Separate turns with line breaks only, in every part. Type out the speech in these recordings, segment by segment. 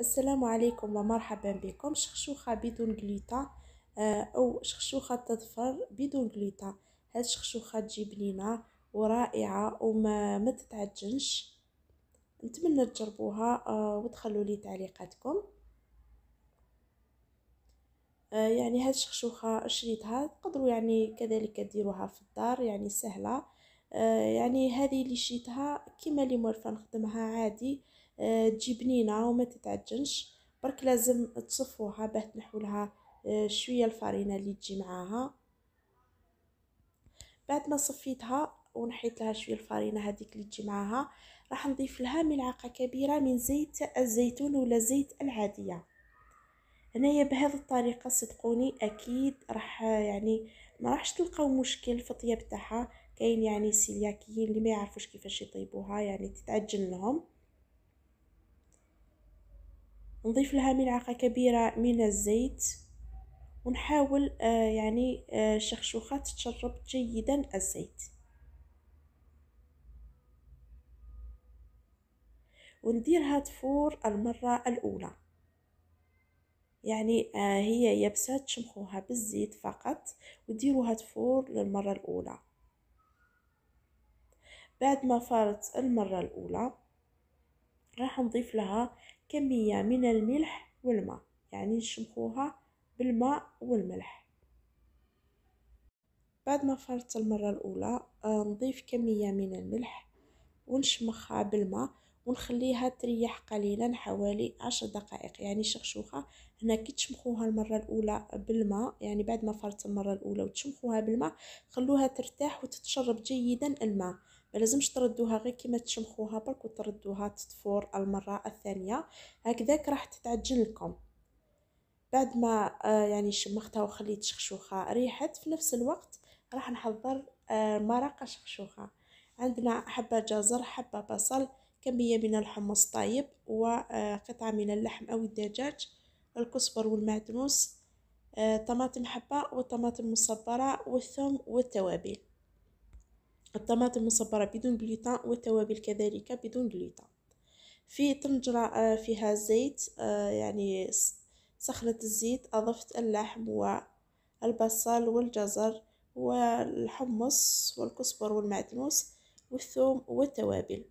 السلام عليكم ومرحبا بكم شخشوخة بدون جليطة آه، أو شخشوخة تظفر بدون جليطة هاد الشخشوخة تجي بنينة ورائعة وما ما تتعجنش نتمنى تجربوها آه، وتخلوا لي تعليقاتكم آه، يعني هاد الشخشوخة شريتها تقدروا يعني كذلك ديروها في الدار يعني سهلة يعني هذه اللي شريتها كيما اللي مورفة نخدمها عادي تجي بنينه وما تتعجنش برك لازم تصفوها باه تنحولها آه، شويه الفرينه اللي تجي معاها بعد ما صفيتها ونحيت لها شويه الفرينه هذيك اللي تجي معاها راح نضيف لها ملعقه كبيره من زيت الزيتون ولا زيت العاديه هنايا بهذه الطريقه صدقوني اكيد راح يعني ما راحش تلقاو مشكل في الطياب تاعها كاين يعني سيلياكيين اللي ما يعرفوش كيفاش يطيبوها يعني تتعجن لهم نضيف لها ملعقة كبيرة من الزيت ونحاول آه، يعني آه، الشخشوخة تتشرب جيدا الزيت ونديرها تفور المرة الأولى يعني آه، هي يبسة تشمخوها بالزيت فقط وديروها تفور للمرة الأولى بعد ما فارت المرة الأولى راح نضيف لها كمية من الملح والماء يعني نشمخوها بالماء والملح بعد ما فرطت المرة الأولى آه، نضيف كمية من الملح ونشمخها بالماء ونخليها تريح قليلا حوالي عشر دقائق يعني شخشوخة هنا كي تشمخوها المرة الأولى بالماء يعني بعد ما فرت المرة الأولى وتشمخوها بالماء خلوها ترتاح وتتشرب جيدا الماء ما لازمش تردوها غير كيما تشمخوها برك وتردوها تطفور المره الثانيه هكذاك راح تتعجن لكم بعد ما آه، يعني شمختها وخليت شخشوخه ريحت في نفس الوقت راح نحضر آه، مرقه شخشوخه عندنا حبه جزر حبه بصل كميه من الحمص طايب وقطعه آه، من اللحم او الدجاج الكسبر والمعدنوس طماطم حبه وطماطم مصبره والثوم والتوابل الطماطم مصبرة بدون جليتان والتوابل كذلك بدون جليتان في طنجرة آه، فيها زيت آه، يعني سخنت الزيت أضفت اللحم والبصل والجزر والحمص والكسبر والمعدنوس والثوم والتوابل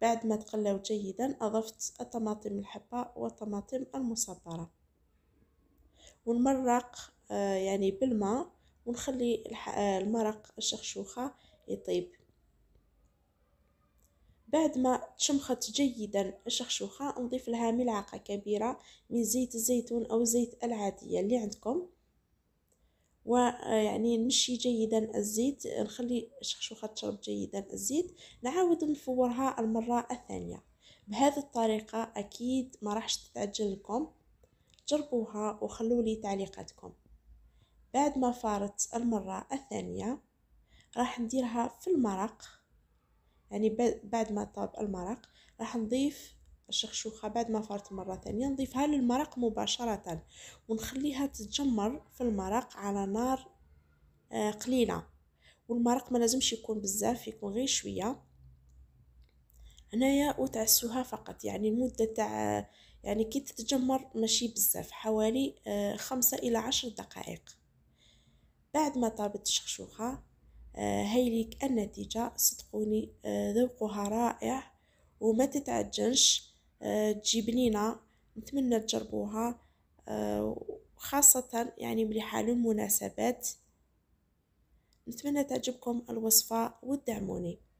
بعد ما تقلاو جيدا أضفت الطماطم الحبة والطماطم المصبرة ونمرق آه، يعني بالماء ونخلي المرق الشخشوخة يطيب بعد ما تشمخت جيدا الشخشوخة نضيف لها ملعقة كبيرة من زيت الزيتون أو الزيت العادية اللي عندكم ويعني نمشي جيدا الزيت نخلي الشخشوخة تشرب جيدا الزيت نعاود نفورها المرة الثانية بهذه الطريقة أكيد ما راحش تتعجل لكم جربوها وخلولي تعليقاتكم بعد ما فارت المرة الثانية راح نديرها في المرق يعني بعد ما طاب المرق راح نضيف الشخشوخة بعد ما فرت مرة ثانية نضيفها للمرق مباشرة ونخليها تتجمر في المرق على نار آه، قليلة والمرق ما لازمش يكون بزاف يكون غير شوية هنايا وتعسوها فقط يعني المدة تاع يعني كي تتجمر ماشي بزاف حوالي آه، خمسة إلى عشر دقائق بعد ما طابت الشخشوخة آه، هيليك النتيجة صدقوني آه، ذوقها رائع وما تتعجنش آه، تجيب لينا نتمنى تجربوها خاصة يعني مليحة للمناسبات نتمنى تعجبكم الوصفة ودعموني